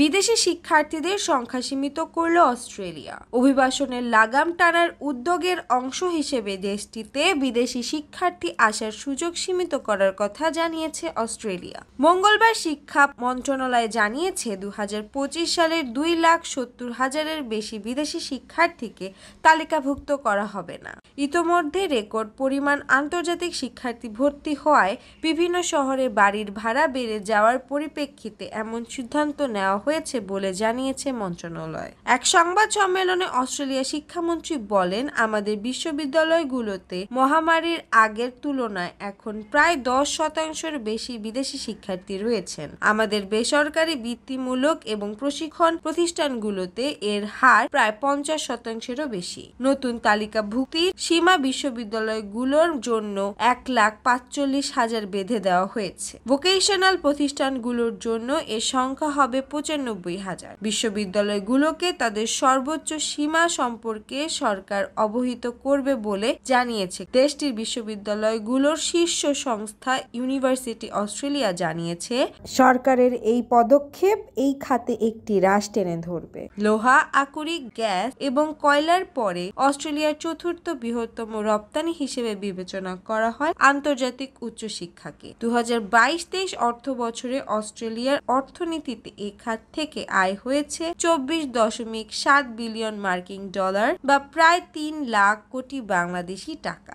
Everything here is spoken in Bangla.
বিদেশি শিক্ষার্থীদের সংখ্যা সীমিত করল অস্ট্রেলিয়া অভিবাসনের লাগাম টানার উদ্যোগের অংশ হিসেবে দেশটিতে বিদেশি শিক্ষার্থী আসার সুযোগ সীমিত করার কথা জানিয়েছে অস্ট্রেলিয়া মঙ্গলবার শিক্ষা মন্ত্রণালয় জানিয়েছে দু সালের দুই লাখ সত্তর হাজারের বেশি বিদেশি শিক্ষার্থীকে তালিকাভুক্ত করা হবে না ইতোমধ্যে রেকর্ড পরিমাণ আন্তর্জাতিক শিক্ষার্থী ভর্তি হওয়ায় বিভিন্ন শহরে বাড়ির ভাড়া বেড়ে যাওয়ার পরিপ্রেক্ষিতে এমন সিদ্ধান্ত নেওয়া হয়েছে বলে জানিয়েছে মন্ত্রণালয় এক সংবাদ সম্মেলনে অস্ট্রেলিয়া শিক্ষামন্ত্রী বলেন আমাদের বিশ্ববিদ্যালয়গুলোতে মহামারীর আগের তুলনায় এখন প্রায় দশ শতাংশের বেশি বিদেশি শিক্ষার্থী রয়েছেন আমাদের বেসরকারি বৃত্তিমূলক এবং প্রশিক্ষণ প্রতিষ্ঠানগুলোতে এর হার প্রায় পঞ্চাশ শতাংশেরও বেশি নতুন তালিকাভুক্তির সীমা বিশ্ববিদ্যালয়গুলোর জন্য এক লাখ পাঁচচল্লিশ হাজার বেঁধে দেওয়া হয়েছে ভোকেশনাল প্রতিষ্ঠানগুলোর জন্য এ সংখ্যা হবে পঁচানব্বই পঁচানব্বই হাজার বিশ্ববিদ্যালয়গুলোকে তাদের সর্বোচ্চ সীমা সম্পর্কে সরকার অবহিত করবে বলে জানিয়েছে দেশটির বিশ্ববিদ্যালয়গুলোর শীর্ষ সংস্থা ইউনিভার্সিটি অস্ট্রেলিয়া জানিয়েছে সরকারের এই পদক্ষেপ এই খাতে একটি হ্রাস টেনে ধরবে লোহা আকুরি গ্যাস এবং কয়লার পরে অস্ট্রেলিয়ার চতুর্থ বৃহত্তম রপ্তানি হিসেবে বিবেচনা করা হয় আন্তর্জাতিক উচ্চশিক্ষাকে দু হাজার বাইশ তেইশ অর্থ বছরে অস্ট্রেলিয়ার অর্থনীতিতে এই খাত খাত থেকে আয় হয়েছে চব্বিশ দশমিক সাত বিলিয়ন মার্কিন ডলার বা প্রায় তিন লাখ কোটি বাংলাদেশি টাকা